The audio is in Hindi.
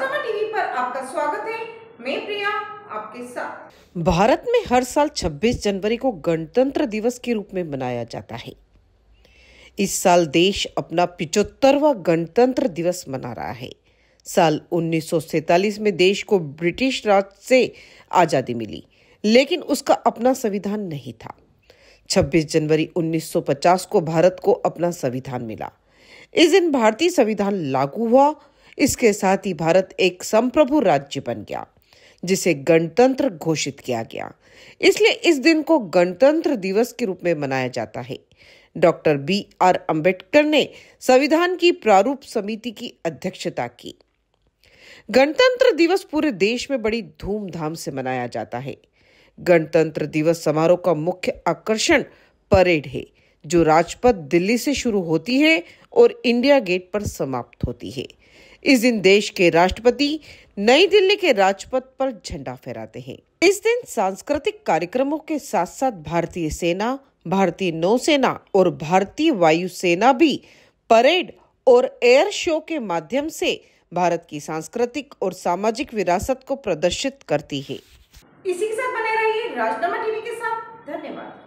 राजनामा टीवी पर आपका स्वागत है मैं प्रिया आपके साथ भारत में हर साल 26 जनवरी को गणतंत्र दिवस के रूप में मनाया जाता है इस साल देश अपना पिचहत्तरवा गणतंत्र दिवस मना रहा है साल 1947 में देश को ब्रिटिश राज से आजादी मिली लेकिन उसका अपना संविधान नहीं था 26 जनवरी 1950 को भारत को अपना संविधान मिला इस दिन भारतीय संविधान लागू हुआ इसके साथ ही भारत एक संप्रभु राज्य बन गया जिसे गणतंत्र घोषित किया गया इसलिए इस दिन को गणतंत्र दिवस के रूप में मनाया जाता है डॉक्टर बी आर अंबेडकर ने संविधान की प्रारूप समिति की अध्यक्षता की गणतंत्र दिवस पूरे देश में बड़ी धूमधाम से मनाया जाता है गणतंत्र दिवस समारोह का मुख्य आकर्षण परेड है जो राजपथ दिल्ली से शुरू होती है और इंडिया गेट पर समाप्त होती है इस दिन देश के राष्ट्रपति नई दिल्ली के राजपथ पर झंडा फहराते हैं इस दिन सांस्कृतिक कार्यक्रमों के साथ साथ भारतीय सेना भारतीय नौसेना और भारतीय वायुसेना भी परेड और एयर शो के माध्यम से भारत की सांस्कृतिक और सामाजिक विरासत को प्रदर्शित करती है इसी के साथ बने रहिए राजनामा टीवी के साथ धन्यवाद